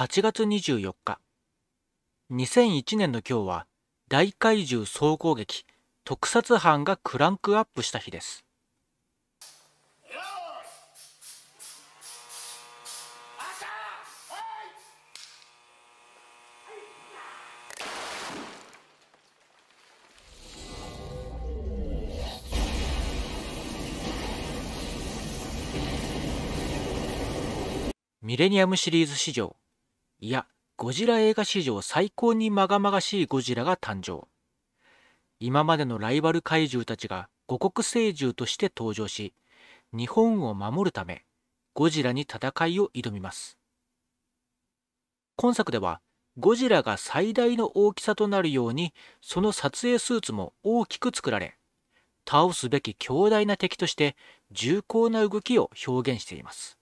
8月24日2001年の今日は大怪獣総攻撃特撮班がクランクアップした日ですミレニアムシリーズ史上いやゴジラ映画史上最高にまがまがしいゴジラが誕生今までのライバル怪獣たちが五国星獣として登場し日本を守るためゴジラに戦いを挑みます今作ではゴジラが最大の大きさとなるようにその撮影スーツも大きく作られ倒すべき強大な敵として重厚な動きを表現しています